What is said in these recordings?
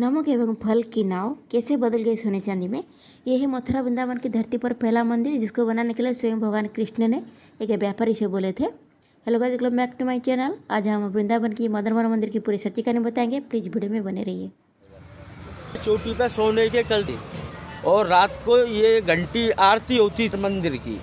नमक एवं फल की नाव कैसे बदल गई सोने चांदी में यही है मथुरा वृंदावन की धरती पर पहला मंदिर जिसको बनाने के लिए स्वयं भगवान कृष्ण ने एक व्यापारी से बोले थे hello guys welcome back to my channel आज हम वृंदावन की मदन मोहन मंदिर की पूरी सच्ची कहानी बताएंगे प्लीज वीडियो में बने रहिए चोटी पर सोने के कल थी और रात को ये घंटी आरती होती मंदिर की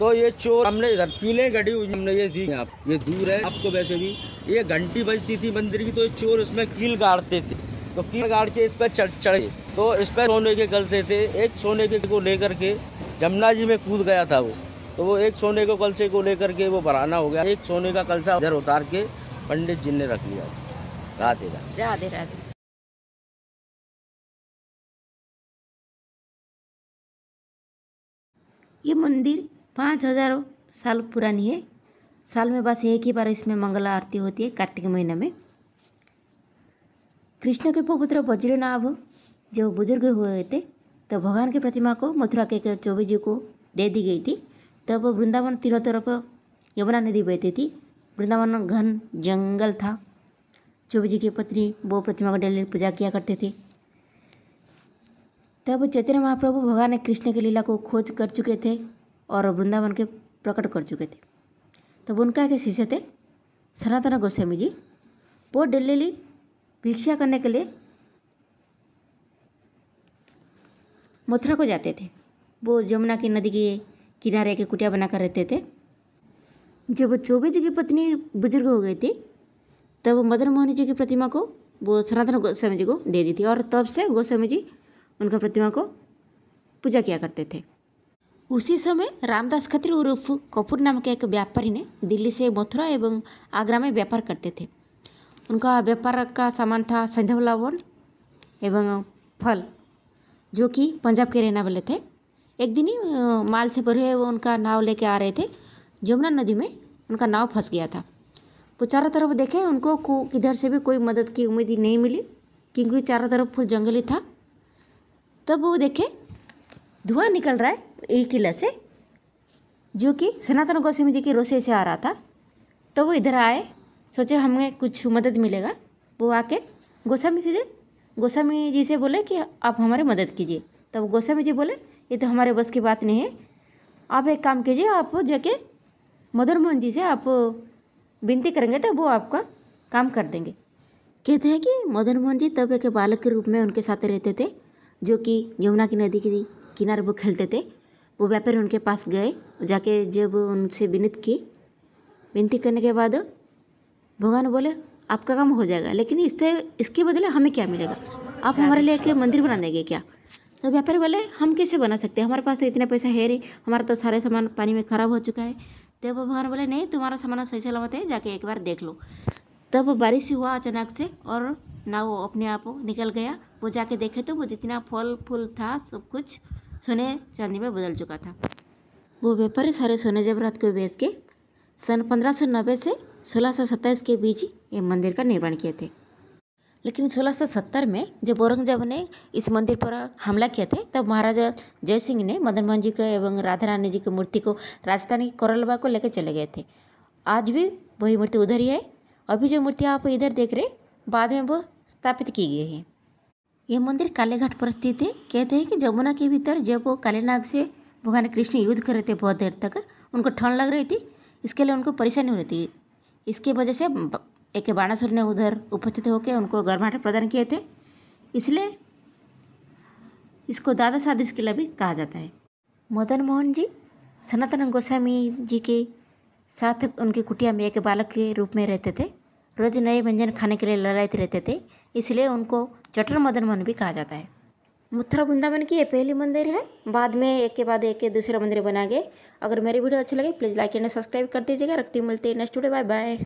तो ये चोर हमने इधर पीले घड़ी हमने ये दी आप ये दूर है आपको वैसे भी ये घंटी बजती थी मंदिर की तो ये चोर उसमें कील गाड़ते थे तो कीड़ गाड़ के इस पर चढ़ चढ़े तो इस पर सोने के कलते थे एक सोने के को लेकर के जमुना जी में कूद गया था वो तो वो एक सोने के कलसे को लेकर के वो भराना हो गया एक सोने का कलसा उधर उतार के पंडित जी ने रख लिया राधे राधे राधे ये मंदिर पाँच हज़ार साल पुरानी है साल में बस एक ही बार इसमें मंगला आरती होती है कार्तिक महीने में कृष्ण के पुत्र वज्रनाभ जो बुजुर्ग हुए थे तो भगवान की प्रतिमा को मथुरा के चौबे जी को दे दी गई थी तब वृंदावन तीनों तरफ यमुना नदी बहती थी वृंदावन घन जंगल था चौबे जी की पत्नी वो प्रतिमा को डेली पूजा किया करते थे तब चैतन्य महाप्रभु भगवान ने कृष्ण की लीला को खोज कर चुके थे और वृंदावन के प्रकट कर चुके थे तब उनका एक शिष्य थे सनातन गोस्वामी जी वो डेली भिक्षा करने के लिए मथुरा को जाते थे वो यमुना की नदी के किनारे के कुटिया बनाकर रहते थे जब वो चौबे जी की पत्नी बुजुर्ग हो गई थी तब वो मदन मोहन जी की प्रतिमा को वो सनातन गोस्वामी जी को दे दी थी और तब से गोस्वामी जी उनका प्रतिमा को पूजा किया करते थे उसी समय रामदास खत्री उर्फ कपूर नाम के एक व्यापारी ने दिल्ली से मथुरा एवं आगरा में व्यापार करते थे उनका व्यापार का सामान था सैंधव लवण एवं फल जो कि पंजाब के रहने वाले थे एक दिन ही माल से भरे हुए उनका नाव लेके आ रहे थे यमुना नदी में उनका नाव फंस गया था वो चारों तरफ देखे उनको किधर से भी कोई मदद की उम्मीद नहीं मिली क्योंकि चारों तरफ फुल जंगल ही था तब वो देखे धुआं निकल रहा है एक किला से जो कि सनातन गोस्वामी जी की रोसे से आ रहा था तो वो इधर आए सोचे हमें कुछ मदद मिलेगा वो आके गोस्वामी जी से गोस्वामी जी से बोले कि आप हमारे मदद कीजिए तब गोस्वामी जी बोले ये तो हमारे बस की बात नहीं है आप एक काम कीजिए आप जाके मधुर मोहन जी से आप विनती करेंगे तो वो आपका काम कर देंगे कहते हैं कि मधुर मोहन जी तब एक बालक के रूप में उनके साथ रहते थे जो कि यमुना की नदी के किनारे वो खेलते थे वो व्यापारी उनके पास गए जाके जब उनसे विनती की विनती करने के बाद भगवान बोले आपका काम हो जाएगा लेकिन इससे इसके बदले हमें क्या मिलेगा आप हमारे लिए मंदिर बना देंगे क्या तो व्यापारी बोले हम कैसे बना सकते हैं हमारे पास तो इतना पैसा है नहीं हमारा तो सारे सामान पानी में ख़राब हो चुका है तब भगवान बोले नहीं तुम्हारा सामान सही सलामत है जाके एक बार देख लो तब बारिश हुआ अचानक से और ना वो अपने आप निकल गया वो जाके देखे तो वो जितना फल फूल था सब कुछ सोने चांदी में बदल चुका था वो व्यापारी सारे सोने जबरात को बेच के सन पंद्रह सौ नब्बे से सोलह के बीच ये मंदिर का निर्माण किए थे लेकिन 1670 में जब औरंगजेब ने इस मंदिर पर हमला किया थे तब महाराजा जय सिंह ने मदन मोहन जी के एवं राधा रानी जी की मूर्ति को के कोरलबा को लेकर चले गए थे आज भी वही मूर्ति उधर ही है अभी जो मूर्ति आप इधर देख रहे बाद में वो स्थापित की गई है यह मंदिर कालेघाट पर स्थित है कहते हैं कि जमुना के भीतर जब वो कालेनाग से भगवान कृष्ण युद्ध कर रहे थे बहुत देर तक उनको ठंड लग रही थी इसके लिए उनको परेशानी हो रही थी इसकी वजह से एक बाणासुर ने उधर उपस्थित होकर उनको गर्माहट प्रदान किए थे इसलिए इसको दादा के किला भी कहा जाता है मदन मोहन जी सनातन गोस्वामी जी के साथ उनके कुटिया में एक बालक के रूप में रहते थे रोज नए व्यंजन खाने के लिए ललायत रहते थे इसलिए उनको जटर मदन मोहन भी कहा जाता है मथुरा वृंदावन की ये पहली मंदिर है बाद में एक के बाद एक के दूसरे मंदिर बना गए अगर मेरी वीडियो अच्छी लगे प्लीज़ लाइक एंड सब्सक्राइब कर दीजिएगा रखती मिलती है नेक्स्ट वीडियो बाय बाय